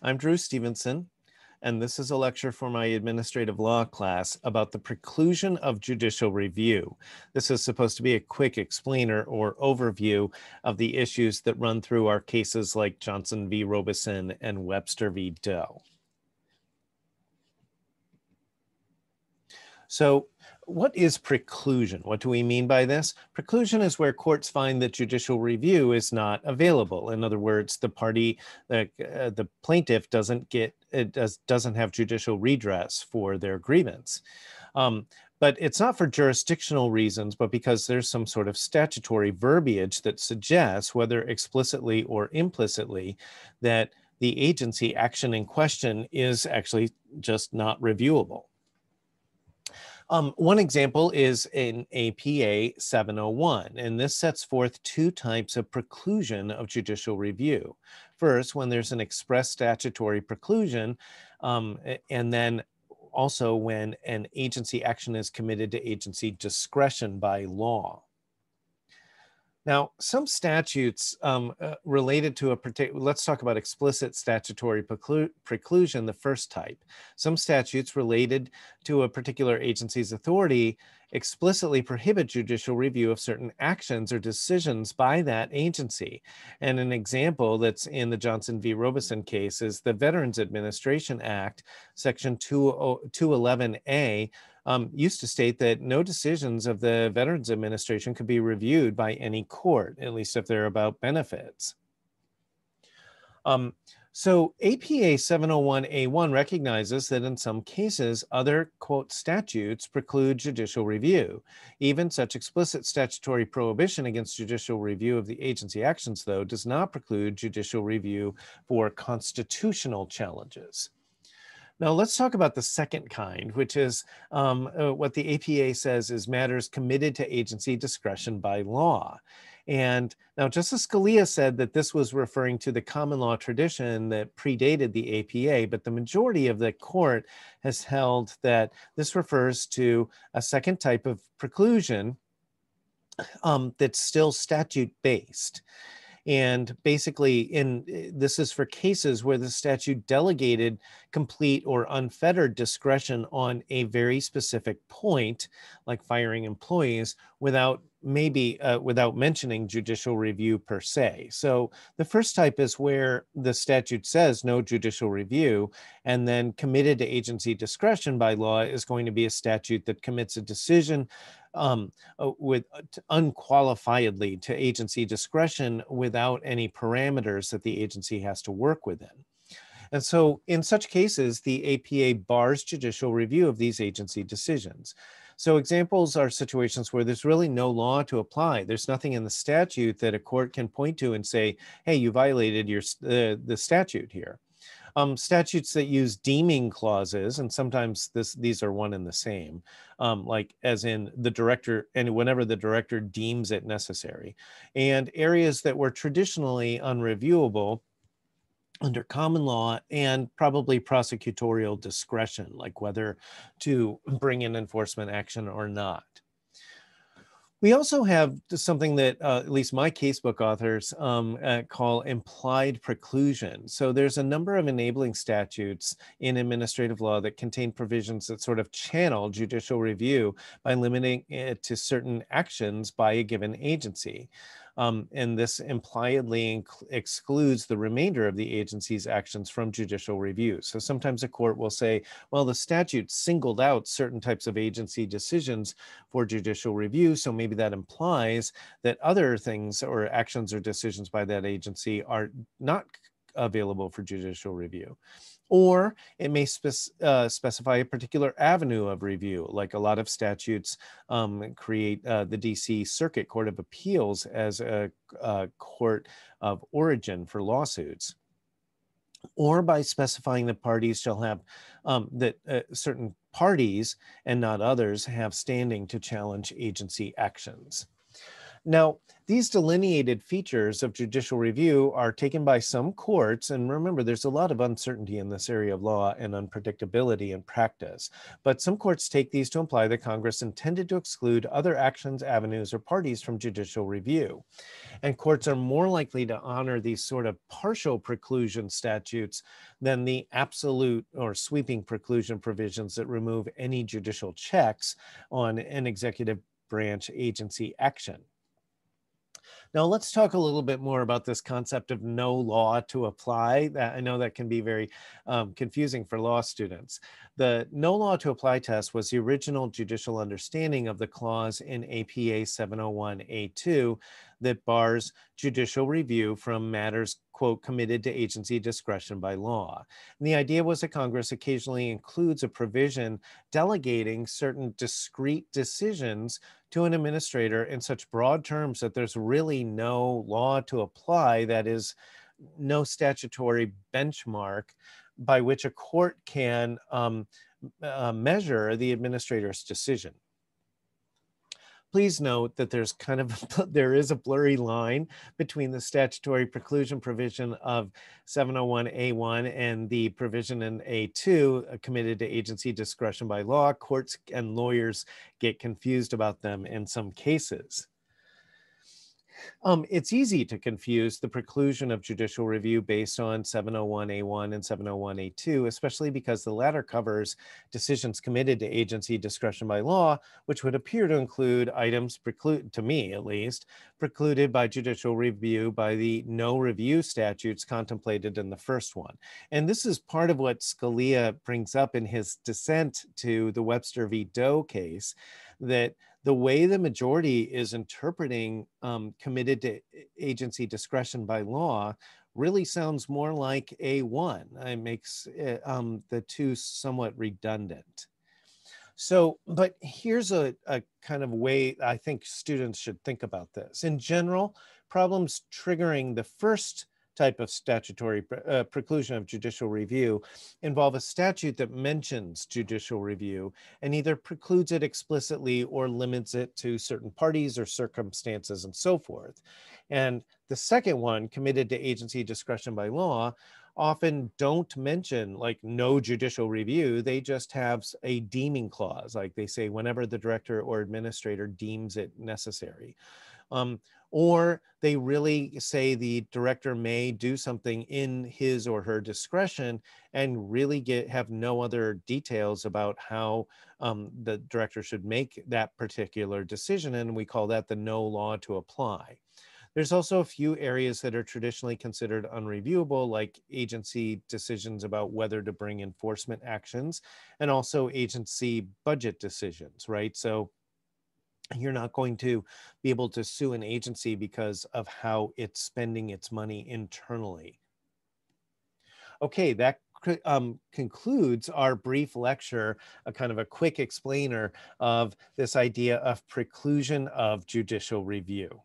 I'm Drew Stevenson, and this is a lecture for my administrative law class about the preclusion of judicial review. This is supposed to be a quick explainer or overview of the issues that run through our cases like Johnson v. Robeson and Webster v. Doe. So what is preclusion? What do we mean by this? Preclusion is where courts find that judicial review is not available. In other words, the party, the, uh, the plaintiff doesn't get, it uh, does, doesn't have judicial redress for their grievance. Um, but it's not for jurisdictional reasons, but because there's some sort of statutory verbiage that suggests, whether explicitly or implicitly, that the agency action in question is actually just not reviewable. Um, one example is in APA 701, and this sets forth two types of preclusion of judicial review. First, when there's an express statutory preclusion, um, and then also when an agency action is committed to agency discretion by law. Now, some statutes um, uh, related to a particular, let's talk about explicit statutory preclu preclusion, the first type. Some statutes related to a particular agency's authority explicitly prohibit judicial review of certain actions or decisions by that agency. And an example that's in the Johnson v. Robeson case is the Veterans Administration Act, Section 20, 211A, um, used to state that no decisions of the Veterans Administration could be reviewed by any court, at least if they're about benefits. Um, so APA 701A1 recognizes that in some cases, other quote statutes preclude judicial review. Even such explicit statutory prohibition against judicial review of the agency actions, though, does not preclude judicial review for constitutional challenges. Now let's talk about the second kind, which is um, uh, what the APA says is matters committed to agency discretion by law. And now Justice Scalia said that this was referring to the common law tradition that predated the APA, but the majority of the court has held that this refers to a second type of preclusion um, that's still statute based. And basically, in eh, this is for cases where the statute delegated complete or unfettered discretion on a very specific point, like firing employees, without maybe uh, without mentioning judicial review per se. So the first type is where the statute says no judicial review, and then committed to agency discretion by law is going to be a statute that commits a decision um, uh, with uh, unqualifiedly to agency discretion without any parameters that the agency has to work within. And so in such cases, the APA bars judicial review of these agency decisions. So examples are situations where there's really no law to apply. There's nothing in the statute that a court can point to and say, hey, you violated your, uh, the statute here. Um, statutes that use deeming clauses, and sometimes this these are one and the same, um, like as in the director and whenever the director deems it necessary, and areas that were traditionally unreviewable under common law and probably prosecutorial discretion, like whether to bring in enforcement action or not. We also have something that uh, at least my casebook authors um, uh, call implied preclusion. So there's a number of enabling statutes in administrative law that contain provisions that sort of channel judicial review by limiting it to certain actions by a given agency. Um, and this impliedly excludes the remainder of the agency's actions from judicial review. So sometimes a court will say, well, the statute singled out certain types of agency decisions for judicial review. So maybe that implies that other things or actions or decisions by that agency are not available for judicial review or it may uh, specify a particular avenue of review, like a lot of statutes um, create uh, the DC Circuit Court of Appeals as a, a uh, court of origin for lawsuits or by specifying that parties shall have um, that uh, certain parties and not others have standing to challenge agency actions. Now, these delineated features of judicial review are taken by some courts, and remember, there's a lot of uncertainty in this area of law and unpredictability in practice. But some courts take these to imply that Congress intended to exclude other actions, avenues, or parties from judicial review. And courts are more likely to honor these sort of partial preclusion statutes than the absolute or sweeping preclusion provisions that remove any judicial checks on an executive branch agency action. Now, let's talk a little bit more about this concept of no law to apply. I know that can be very um, confusing for law students. The no law to apply test was the original judicial understanding of the clause in APA 701A2 that bars judicial review from matters quote, committed to agency discretion by law. And the idea was that Congress occasionally includes a provision delegating certain discrete decisions to an administrator in such broad terms that there's really no law to apply, that is, no statutory benchmark by which a court can um, uh, measure the administrator's decision. Please note that there's kind of there is a blurry line between the statutory preclusion provision of 701A1 and the provision in A2 uh, committed to agency discretion by law. Courts and lawyers get confused about them in some cases. Um, it's easy to confuse the preclusion of judicial review based on 701A1 and 701A2, especially because the latter covers decisions committed to agency discretion by law, which would appear to include items preclude to me at least, precluded by judicial review by the no review statutes contemplated in the first one. And this is part of what Scalia brings up in his dissent to the Webster v. Doe case that the way the majority is interpreting um, committed to agency discretion by law really sounds more like A1. It makes eh, um, the two somewhat redundant. So, but here's a, a kind of way I think students should think about this. In general, problems triggering the first type of statutory uh, preclusion of judicial review involve a statute that mentions judicial review and either precludes it explicitly or limits it to certain parties or circumstances and so forth. And the second one, committed to agency discretion by law, often don't mention like no judicial review. They just have a deeming clause. Like they say, whenever the director or administrator deems it necessary. Um, or they really say the director may do something in his or her discretion and really get have no other details about how um, the director should make that particular decision and we call that the no law to apply there's also a few areas that are traditionally considered unreviewable, like agency decisions about whether to bring enforcement actions and also agency budget decisions, right? So you're not going to be able to sue an agency because of how it's spending its money internally. Okay, that um, concludes our brief lecture, a kind of a quick explainer of this idea of preclusion of judicial review.